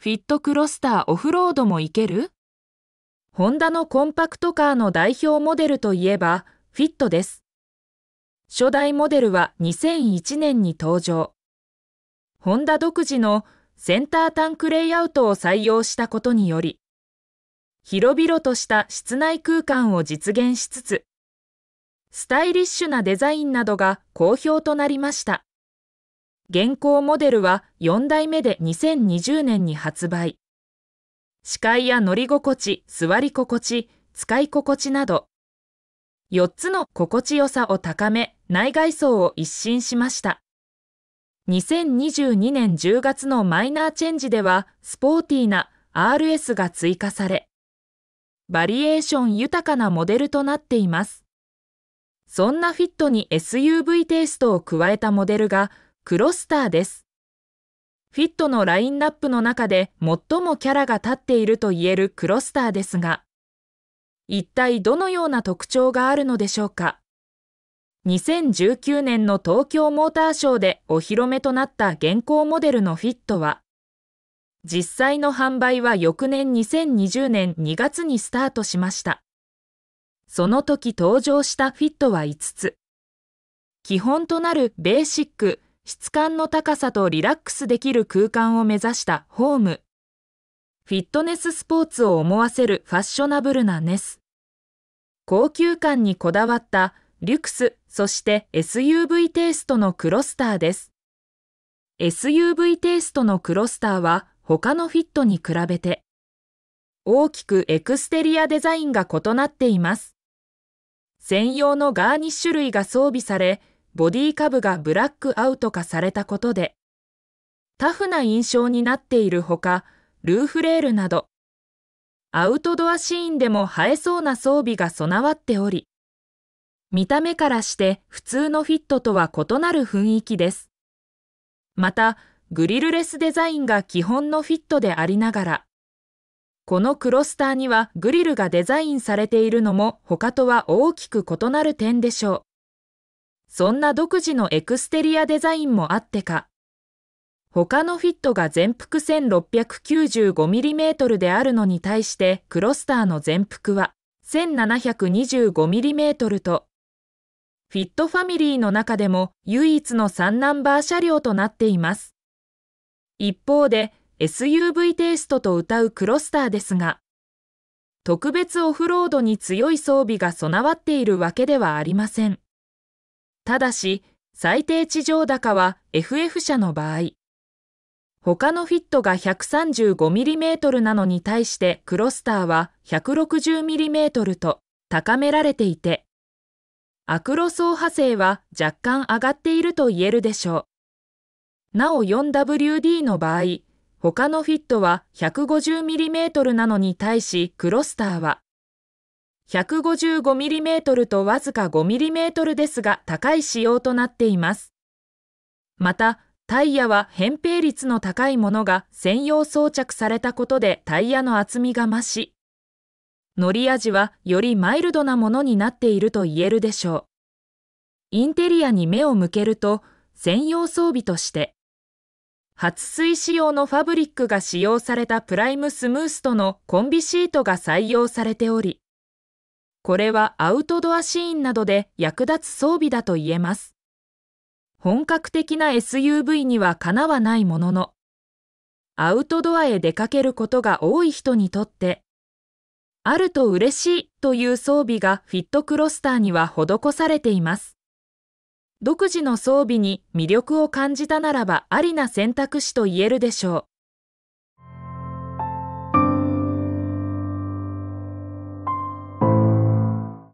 フィットクロスターオフロードもいけるホンダのコンパクトカーの代表モデルといえばフィットです。初代モデルは2001年に登場。ホンダ独自のセンタータンクレイアウトを採用したことにより、広々とした室内空間を実現しつつ、スタイリッシュなデザインなどが好評となりました。現行モデルは4代目で2020年に発売。視界や乗り心地、座り心地、使い心地など、4つの心地よさを高め、内外装を一新しました。2022年10月のマイナーチェンジでは、スポーティーな RS が追加され、バリエーション豊かなモデルとなっています。そんなフィットに SUV テイストを加えたモデルが、クロスターです。フィットのラインナップの中で最もキャラが立っていると言えるクロスターですが、一体どのような特徴があるのでしょうか2019年の東京モーターショーでお披露目となった現行モデルのフィットは、実際の販売は翌年2020年2月にスタートしました。その時登場したフィットは5つ。基本となるベーシック、質感の高さとリラックスできる空間を目指したホーム。フィットネススポーツを思わせるファッショナブルなネス。高級感にこだわったリュクス、そして SUV テイストのクロスターです。SUV テイストのクロスターは他のフィットに比べて大きくエクステリアデザインが異なっています。専用のガーニッシュ類が装備され、ボディ下部がブラックアウト化されたことで、タフな印象になっているほか、ルーフレールなど、アウトドアシーンでも映えそうな装備が備わっており、見た目からして普通のフィットとは異なる雰囲気です。また、グリルレスデザインが基本のフィットでありながら、このクロスターにはグリルがデザインされているのも他とは大きく異なる点でしょう。そんな独自のエクステリアデザインもあってか、他のフィットが全幅 1695mm であるのに対してクロスターの全幅は 1725mm と、フィットファミリーの中でも唯一の3ナンバー車両となっています。一方で SUV テイストと歌うクロスターですが、特別オフロードに強い装備が備わっているわけではありません。ただし、最低地上高は FF 社の場合、他のフィットが 135mm なのに対してクロスターは 160mm と高められていて、アクロ走破性は若干上がっていると言えるでしょう。なお 4WD の場合、他のフィットは 150mm なのに対しクロスターは 155mm とわずか 5mm ですが高い仕様となっています。また、タイヤは扁平率の高いものが専用装着されたことでタイヤの厚みが増し、乗り味はよりマイルドなものになっていると言えるでしょう。インテリアに目を向けると、専用装備として、発水仕様のファブリックが使用されたプライムスムースとのコンビシートが採用されており、これはアウトドアシーンなどで役立つ装備だと言えます。本格的な SUV にはかなわないものの、アウトドアへ出かけることが多い人にとって、あると嬉しいという装備がフィットクロスターには施されています。独自の装備に魅力を感じたならばありな選択肢と言えるでしょう。